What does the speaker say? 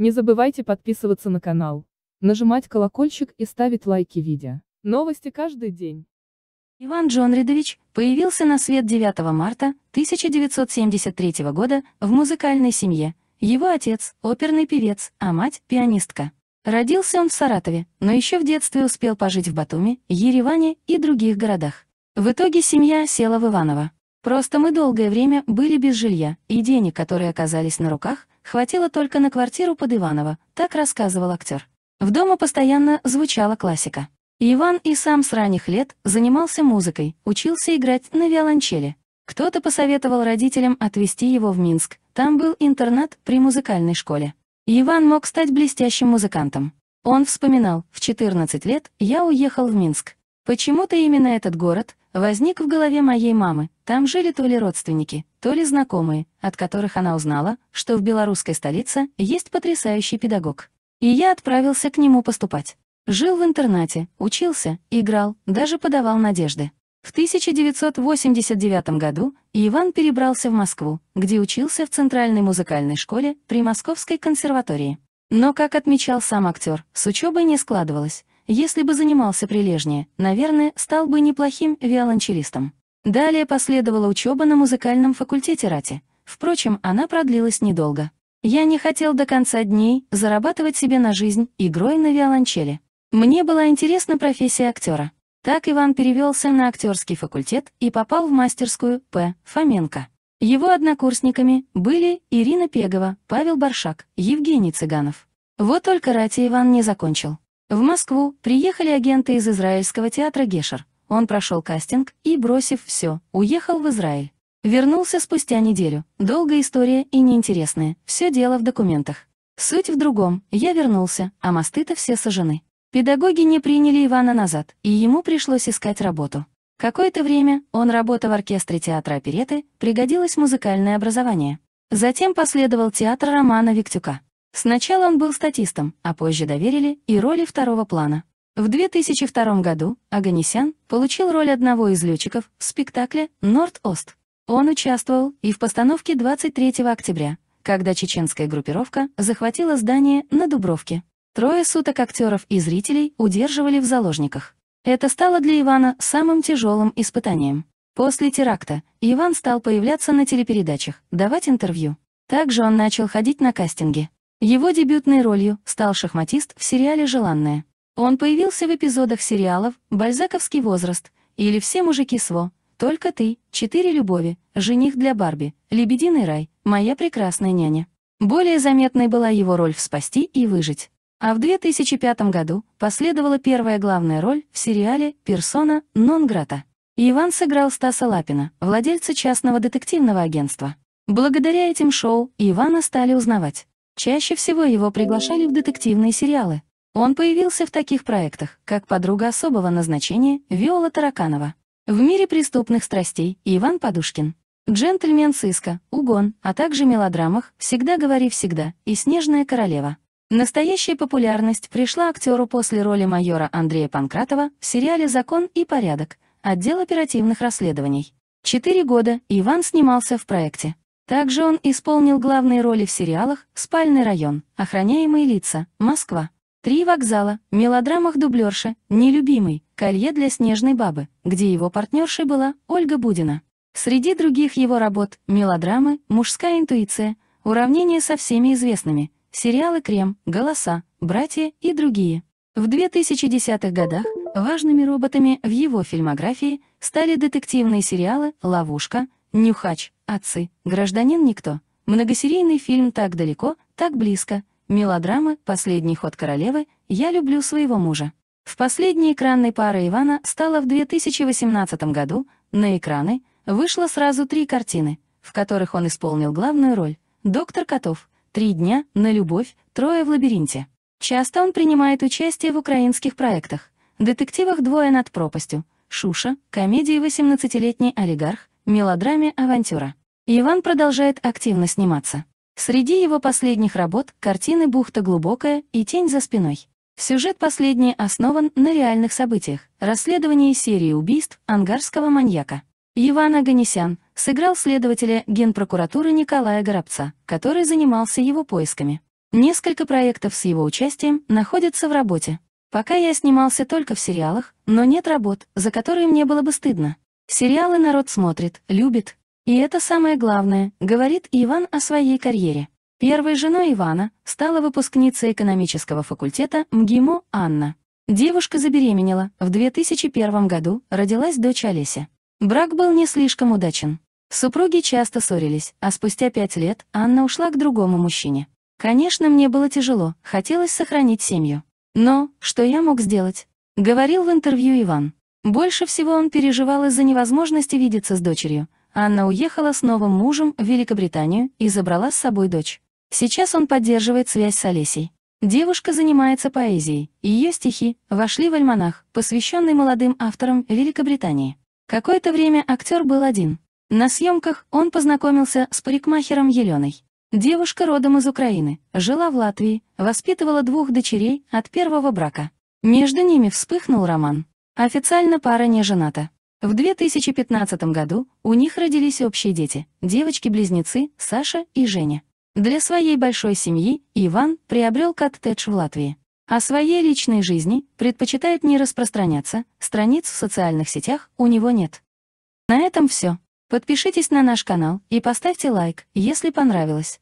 Не забывайте подписываться на канал, нажимать колокольчик и ставить лайки видео. Новости каждый день. Иван Джон Ридович появился на свет 9 марта 1973 года в музыкальной семье. Его отец – оперный певец, а мать – пианистка. Родился он в Саратове, но еще в детстве успел пожить в Батуми, Ереване и других городах. В итоге семья села в Иваново. Просто мы долгое время были без жилья, и денег, которые оказались на руках, хватило только на квартиру под Иванова, так рассказывал актер. В дома постоянно звучала классика. Иван и сам с ранних лет занимался музыкой, учился играть на виолончели. Кто-то посоветовал родителям отвезти его в Минск, там был интернат при музыкальной школе. Иван мог стать блестящим музыкантом. Он вспоминал, в 14 лет я уехал в Минск. Почему-то именно этот город возник в голове моей мамы. Там жили то ли родственники, то ли знакомые, от которых она узнала, что в белорусской столице есть потрясающий педагог. И я отправился к нему поступать. Жил в интернате, учился, играл, даже подавал надежды. В 1989 году Иван перебрался в Москву, где учился в Центральной музыкальной школе при Московской консерватории. Но, как отмечал сам актер, с учебой не складывалось, если бы занимался прилежнее, наверное, стал бы неплохим виолончелистом. Далее последовала учеба на музыкальном факультете Рати. Впрочем, она продлилась недолго. Я не хотел до конца дней зарабатывать себе на жизнь игрой на виолончели. Мне была интересна профессия актера. Так Иван перевелся на актерский факультет и попал в мастерскую П. Фоменко. Его однокурсниками были Ирина Пегова, Павел Баршак, Евгений Цыганов. Вот только Рати Иван не закончил. В Москву приехали агенты из израильского театра Гешер. Он прошел кастинг и, бросив все, уехал в Израиль. Вернулся спустя неделю. Долгая история и неинтересная. Все дело в документах. Суть в другом. Я вернулся, а мосты-то все сожжены. Педагоги не приняли Ивана назад, и ему пришлось искать работу. Какое-то время он работал в оркестре театра опереты, пригодилось музыкальное образование. Затем последовал театр Романа Виктюка. Сначала он был статистом, а позже доверили и роли второго плана. В 2002 году Аганисян получил роль одного из летчиков в спектакле «Норд-Ост». Он участвовал и в постановке 23 октября, когда чеченская группировка захватила здание на Дубровке. Трое суток актеров и зрителей удерживали в заложниках. Это стало для Ивана самым тяжелым испытанием. После теракта Иван стал появляться на телепередачах, давать интервью. Также он начал ходить на кастинги. Его дебютной ролью стал шахматист в сериале Желанное. Он появился в эпизодах сериалов «Бальзаковский возраст» или «Все мужики СВО», «Только ты», «Четыре любови», «Жених для Барби», «Лебединый рай», «Моя прекрасная няня». Более заметной была его роль в «Спасти и выжить». А в 2005 году последовала первая главная роль в сериале «Персона нон грата». Иван сыграл Стаса Лапина, владельца частного детективного агентства. Благодаря этим шоу Ивана стали узнавать. Чаще всего его приглашали в детективные сериалы. Он появился в таких проектах, как «Подруга особого назначения» Виола Тараканова, «В мире преступных страстей» Иван Подушкин, «Джентльмен сыска», «Угон», а также мелодрамах «Всегда говори всегда» и «Снежная королева». Настоящая популярность пришла актеру после роли майора Андрея Панкратова в сериале «Закон и порядок», отдел оперативных расследований. Четыре года Иван снимался в проекте также он исполнил главные роли в сериалах «Спальный район», «Охраняемые лица», «Москва», «Три вокзала», мелодрамах «Дублерши», «Нелюбимый», «Колье для снежной бабы», где его партнершей была Ольга Будина. Среди других его работ — мелодрамы, «Мужская интуиция», «Уравнение со всеми известными», сериалы «Крем», «Голоса», «Братья» и другие. В 2010-х годах важными роботами в его фильмографии стали детективные сериалы «Ловушка», «Нюхач», Отцы, гражданин никто, многосерийный фильм «Так далеко, так близко», мелодрама «Последний ход королевы», «Я люблю своего мужа». В последней экранной парой Ивана стала в 2018 году, на экраны вышло сразу три картины, в которых он исполнил главную роль «Доктор Котов», «Три дня», «На любовь», «Трое в лабиринте». Часто он принимает участие в украинских проектах, детективах «Двое над пропастью», «Шуша», комедии «18-летний олигарх», мелодраме «Авантюра». Иван продолжает активно сниматься. Среди его последних работ — картины «Бухта глубокая» и «Тень за спиной». Сюжет последний основан на реальных событиях, расследовании серии убийств ангарского маньяка. Иван Аганесян сыграл следователя Генпрокуратуры Николая Горобца, который занимался его поисками. Несколько проектов с его участием находятся в работе. Пока я снимался только в сериалах, но нет работ, за которые мне было бы стыдно. Сериалы народ смотрит, любит, и это самое главное, говорит Иван о своей карьере. Первой женой Ивана стала выпускница экономического факультета МГИМО Анна. Девушка забеременела, в 2001 году родилась дочь Олеся. Брак был не слишком удачен. Супруги часто ссорились, а спустя пять лет Анна ушла к другому мужчине. Конечно, мне было тяжело, хотелось сохранить семью. Но что я мог сделать? Говорил в интервью Иван. Больше всего он переживал из-за невозможности видеться с дочерью, Анна уехала с новым мужем в Великобританию и забрала с собой дочь. Сейчас он поддерживает связь с Олесей. Девушка занимается поэзией, и ее стихи вошли в альманах, посвященный молодым авторам Великобритании. Какое-то время актер был один. На съемках он познакомился с парикмахером Еленой. Девушка родом из Украины, жила в Латвии, воспитывала двух дочерей от первого брака. Между ними вспыхнул роман. Официально пара не жената. В 2015 году у них родились общие дети, девочки-близнецы Саша и Женя. Для своей большой семьи Иван приобрел коттедж в Латвии. О своей личной жизни предпочитает не распространяться, страниц в социальных сетях у него нет. На этом все. Подпишитесь на наш канал и поставьте лайк, если понравилось.